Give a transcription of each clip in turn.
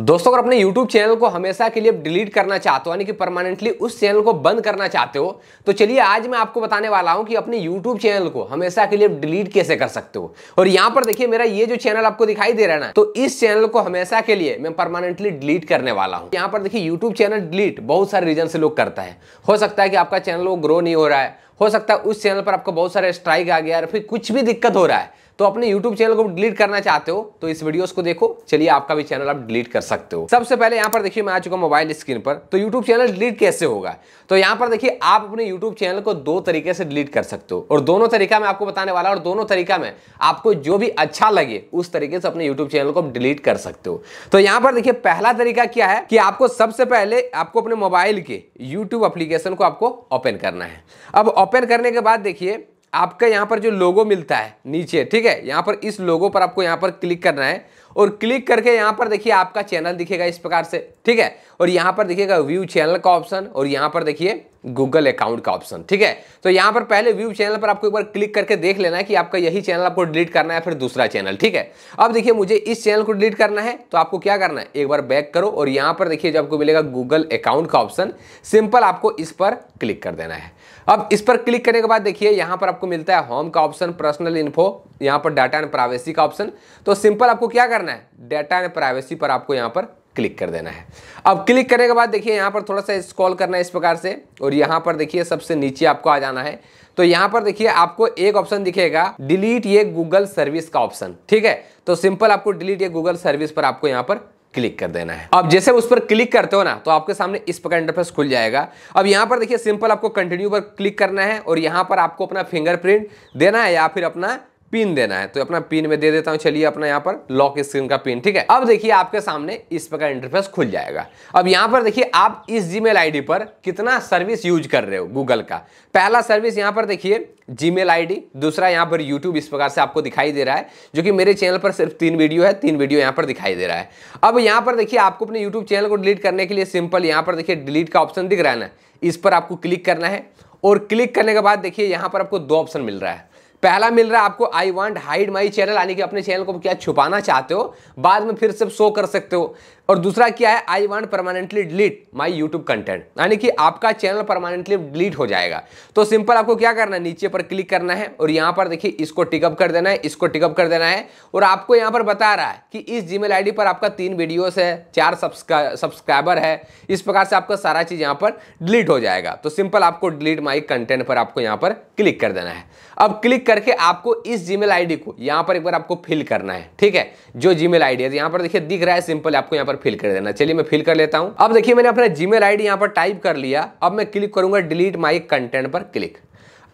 दोस्तों अगर अपने YouTube चैनल को हमेशा के लिए डिलीट करना चाहते हो यानी कि परमानेंटली उस चैनल को बंद करना चाहते हो तो चलिए आज मैं आपको बताने वाला हूं कि अपने YouTube चैनल को हमेशा के लिए डिलीट कैसे कर सकते हो और यहां पर देखिए मेरा ये जो चैनल आपको दिखाई दे रहा है ना तो इस चैनल को हमेशा के लिए मैं परमानेंटली डिलीट करने वाला हूँ यहाँ पर देखिए यूट्यूब चैनल डिलीट बहुत सारे रीजन से लोग करता है हो सकता है कि आपका चैनल वो ग्रो नहीं हो रहा है हो सकता है उस चैनल पर आपको बहुत सारे स्ट्राइक आ गया या फिर कुछ भी दिक्कत हो रहा है तो अपने YouTube चैनल को डिलीट करना चाहते हो तो इस वीडियोस को देखो चलिए आपका भी चैनल आप डिलीट कर सकते हो सबसे पहले यहाँ पर देखिए मैं आ चुका मोबाइल स्क्रीन पर तो YouTube चैनल डिलीट कैसे होगा तो यहाँ पर देखिए आप अपने YouTube चैनल को दो तरीके से डिलीट कर सकते हो और दोनों तरीका मैं आपको बताने वाला और दोनों तरीका में आपको जो भी अच्छा लगे उस तरीके से अपने यूट्यूब चैनल को डिलीट कर सकते हो तो यहाँ पर देखिए पहला तरीका क्या है कि आपको सबसे पहले आपको अपने मोबाइल के यूट्यूब अप्लीकेशन को आपको ओपन करना है अब ओपन करने के बाद देखिए आपका यहाँ पर जो लोगो मिलता है नीचे ठीक है यहाँ पर इस लोगो पर आपको यहाँ पर क्लिक करना है और क्लिक करके यहाँ पर देखिए आपका चैनल दिखेगा इस प्रकार से ठीक है और यहाँ पर देखिएगा व्यू चैनल का ऑप्शन और यहाँ पर देखिए गूगल अकाउंट का ऑप्शन ठीक है तो यहाँ पर पहले व्यू चैनल पर आपको एक बार क्लिक करके देख लेना है कि आपका यही चैनल आपको डिलीट करना है फिर दूसरा चैनल ठीक है अब देखिए मुझे इस चैनल को डिलीट करना है तो आपको क्या करना है एक बार बैक करो और यहाँ पर देखिए जो आपको मिलेगा गूगल अकाउंट का ऑप्शन सिंपल आपको इस पर क्लिक कर देना है अब इस पर क्लिक करने के बाद देखिए यहाँ पर आपको मिलता है होम का ऑप्शन पर्सनल इन्फो यहाँ पर डाटा एंड प्राइवेसी का ऑप्शन तो सिंपल आपको क्या करना करना है डेटा एंड प्राइवेसी पर आपको यहाँ पर क्लिक कर देना है अब क्लिक करने के बाद देखिए यहाँ पर थोड़ा सा स्क्रॉल करना है इस प्रकार से और यहाँ पर देखिए सबसे नीचे आपको आ जाना है तो यहाँ पर देखिए आपको एक ऑप्शन दिखेगा डिलीट ये गूगल सर्विस का ऑप्शन ठीक है तो सिंपल आपको डिलीट ये गूगल सर्विस पर आपको यहाँ पर क्लिक कर देना है अब जैसे उस पर क्लिक करते हो ना तो आपके सामने इस प्रकार इंटरफेस खुल जाएगा अब यहाँ पर देखिए सिंपल आपको कंटिन्यू पर क्लिक करना है और यहाँ पर आपको अपना फिंगरप्रिंट देना है या फिर अपना पिन देना है तो अपना पिन में दे देता हूं चलिए अपना यहाँ पर लॉक स्क्रीन का पिन ठीक है अब देखिए आपके सामने इस प्रकार इंटरफेस खुल जाएगा अब यहाँ पर देखिए आप इस जीमेल आईडी पर कितना सर्विस यूज कर रहे हो गूगल का पहला सर्विस यहाँ पर देखिए जीमेल आईडी दूसरा यहाँ पर यूट्यूब इस प्रकार से आपको दिखाई दे रहा है जो कि मेरे चैनल पर सिर्फ तीन वीडियो है तीन वीडियो यहाँ पर दिखाई दे रहा है अब यहाँ पर देखिए आपको अपने यूट्यूब चैनल को डिलीट करने के लिए सिंपल यहाँ पर देखिए डिलीट का ऑप्शन दिख रहा है ना इस पर आपको क्लिक करना है और क्लिक करने के बाद देखिए यहां पर आपको दो ऑप्शन मिल रहा है पहला मिल रहा है आपको I want hide my channel यानी कि अपने चैनल को क्या छुपाना चाहते हो बाद में फिर से शो कर सकते हो और दूसरा क्या है I want permanently delete my YouTube content यानी कि आपका चैनल परमानेंटली डिलीट हो जाएगा तो सिंपल आपको क्या करना है नीचे पर क्लिक करना है और यहाँ पर देखिए इसको टिकअप कर देना है इसको टिकअप कर देना है और आपको यहाँ पर बता रहा है कि इस जीमेल मेल पर आपका तीन वीडियोस है चार सब्सक्राइबर है इस प्रकार से आपका सारा चीज़ यहाँ पर डिलीट हो जाएगा तो सिंपल आपको डिलीट माई कंटेंट पर आपको यहाँ पर क्लिक कर देना है अब क्लिक करके आपको इस जीमेल आईडी को यहाँ पर एक बार आपको फिल करना है ठीक है जो जीमेल आईडी है तो यहाँ पर देखिए दिख रहा है सिंपल आपको यहाँ पर फिल कर देना चलिए मैं फिल कर लेता हूँ अब देखिए मैंने अपना जीमेल आईडी यहाँ पर टाइप कर लिया अब मैं क्लिक करूंगा डिलीट माई कंटेंट पर क्लिक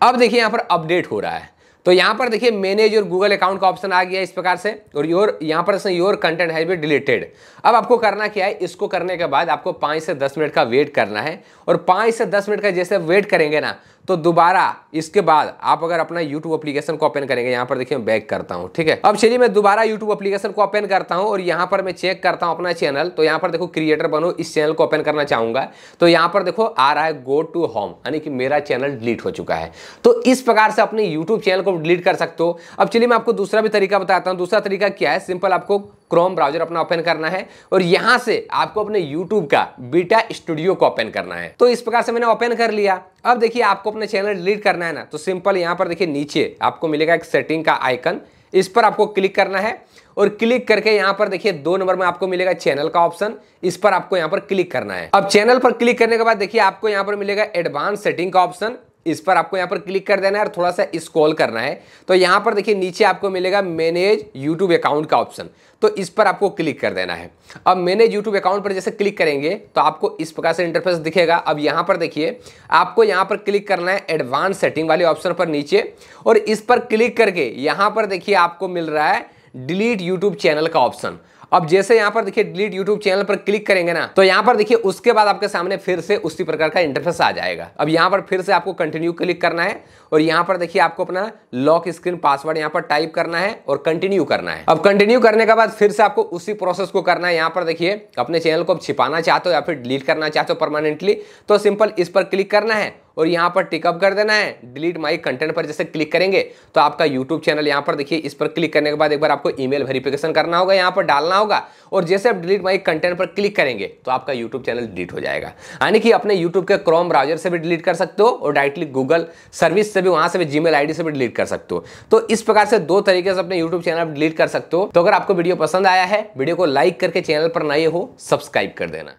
अब देखिए यहाँ पर अपडेट हो रहा है तो यहां पर देखिए मैनेज योर गूगल अकाउंट का ऑप्शन आ गया इस प्रकार से और योर यहां पर your content has be deleted अब आपको करना क्या है इसको करने के बाद आपको पांच से दस मिनट का वेट करना है और पांच से दस मिनट का जैसे वेट करेंगे ना तो दोबारा इसके बाद आप अगर अपना YouTube एप्लीकेशन को ओपन करेंगे यहां पर देखिए मैं बैक करता हूं ठीक है अब चलिए मैं दोबारा YouTube एप्लीकेशन को ओपन करता हूँ और यहां पर मैं चेक करता हूँ अपना चैनल तो यहां पर देखो क्रिएटर बनो इस चैनल को ओपन करना चाहूंगा तो यहां पर देखो आ रहा है गो टू होम यानी कि मेरा चैनल डिलीट हो चुका है तो इस प्रकार से अपने यूट्यूब चैनल को को डिलीट कर सकते हो अब चलिए मैं आपको दूसरा भी तरीका बताता हूँ दूसरा तरीका क्या है सिंपल आपको क्रोम ब्राउजर अपना ओपन करना है और यहाँ से आपको अपने यूट्यूब का बीटा स्टूडियो को ओपन करना है तो इस प्रकार से मैंने ओपन कर लिया अब देखिए आपको अपने चैनल डिलीट करना है ना तो सिंपल यहाँ पर देखिए नीचे आपको मिलेगा एक सेटिंग का आइकन इस पर आपको क्लिक करना है और क्लिक करके यहां पर देखिए दो नंबर में आपको मिलेगा चैनल का ऑप्शन इस पर आपको यहां पर क्लिक करना है अब चैनल पर क्लिक करने के बाद देखिए आपको यहां पर मिलेगा एडवांस सेटिंग का ऑप्शन इस पर आपको यहाँ पर क्लिक कर देना है और थोड़ा सा स्क्रॉल करना है तो यहाँ पर देखिए नीचे आपको मिलेगा मैनेज यूट्यूब अकाउंट का ऑप्शन तो इस पर आपको क्लिक कर देना है अब मैनेज यूट्यूब अकाउंट पर जैसे क्लिक करेंगे तो आपको इस प्रकार से इंटरफेस दिखेगा अब यहाँ पर देखिए आपको यहाँ पर क्लिक करना है एडवांस सेटिंग वाले ऑप्शन पर नीचे और इस पर क्लिक करके यहाँ पर देखिए आपको मिल रहा है डिलीट यूट्यूब चैनल का ऑप्शन अब जैसे यहां पर देखिए डिलीट यूट्यूब चैनल पर क्लिक करेंगे ना तो यहां पर देखिए उसके बाद आपके सामने फिर से उसी प्रकार का इंटरफेस आ जाएगा अब यहां पर फिर से आपको कंटिन्यू क्लिक करना है और यहां पर देखिए आपको अपना लॉक स्क्रीन पासवर्ड यहां पर टाइप करना है और कंटिन्यू करना है अब कंटिन्यू करने के बाद फिर से आपको उसी प्रोसेस को करना है यहां पर देखिए अपने चैनल को छिपाना चाहते हो या फिर डिलीट करना चाहते हो परमानेंटली तो सिंपल इस पर क्लिक करना है और यहां पर टिकअप कर देना है डिलीट माई कंटेंट पर जैसे क्लिक करेंगे तो आपका यूट्यूब चैनल यहां पर देखिए इस पर क्लिक करने के बाद एक बार आपको ईमेल वेरिफिकेशन करना होगा यहां पर डालना होगा और जैसे आप डिलीट माई कंटेंट पर क्लिक करेंगे तो आपका यूट्यूब चैनल डिलीट हो जाएगा यानी कि अपने यूट्यूब के क्रोम ब्राउजर से भी डिलीट कर सकते हो और डायरेक्टली गूगल सर्विस से भी वहां से भी जीमेल आईडी से भी डिलीट कर सकते हो तो इस प्रकार से दो तरीके से अपने यूट्यूब चैनल डिलीट कर सकते हो तो अगर आपको वीडियो पसंद आया है वीडियो को लाइक करके चैनल पर नए हो सब्सक्राइब कर देना